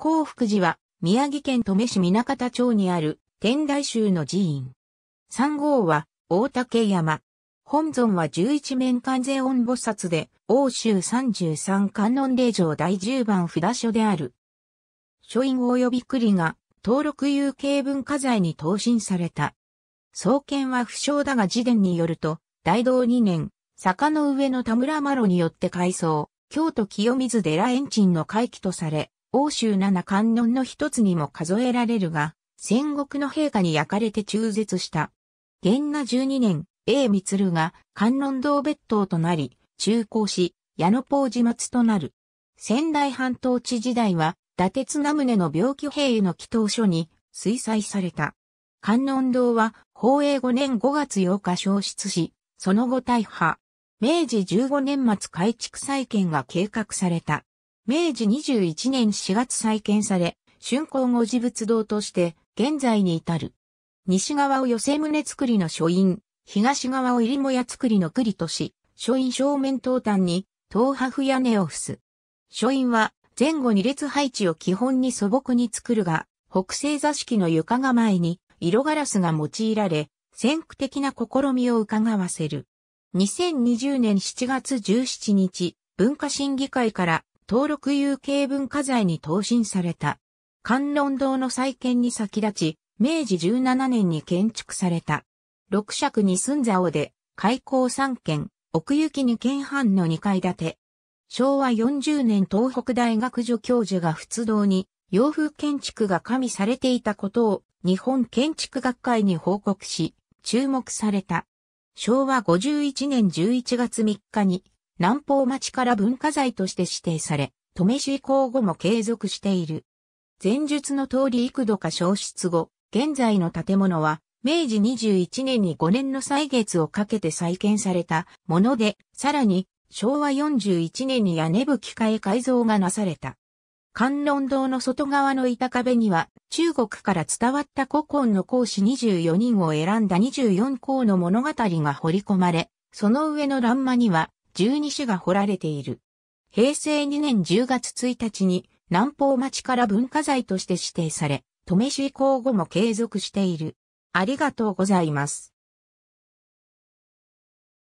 幸福寺は、宮城県登米市南方町にある、天台宗の寺院。三号は、大竹山。本尊は十一面観世音菩薩で、欧州三十三観音霊場第十番札所である。書院及び栗が、登録有形文化財に投信された。創建は不詳だが寺伝によると、大道二年、坂の上の田村麻呂によって改装、京都清水寺延鎮の回帰とされ、欧州七観音の一つにも数えられるが、戦国の陛下に焼かれて中絶した。元那12年、英光が観音堂別当となり、中高し、矢野ポー自末となる。仙台半島地時代は、伊達綱宗の病気兵への祈祷書に水災された。観音堂は、宝永5年5月8日消失し、その後大破。明治15年末改築再建が計画された。明治21年4月再建され、春光後字仏堂として現在に至る。西側を寄せ棟造りの書院、東側を入もや造りの栗とし、書院正面東端に、東破屋根を伏す。書院は前後二列配置を基本に素朴に作るが、北西座敷の床が前に色ガラスが用いられ、先駆的な試みを伺わせる。2020年7月17日、文化審議会から登録有形文化財に投信された。観音堂の再建に先立ち、明治17年に建築された。六尺に寸竿で、開港三軒、奥行き二軒半の二階建て。昭和40年東北大学助教授が仏堂に洋風建築が加味されていたことを日本建築学会に報告し注目された。昭和51年11月3日に南方町から文化財として指定され、登米市以降後も継続している。前述の通り幾度か消失後、現在の建物は、明治21年に5年の歳月をかけて再建されたもので、さらに、昭和41年に屋根吹き替え改造がなされた。観音堂の外側の板壁には、中国から伝わった古今の講師24人を選んだ24校の物語が彫り込まれ、その上の欄間には、12種が彫られている。平成2年10月1日に南方町から文化財として指定され、登米市以降後も継続している。ありがとうございます。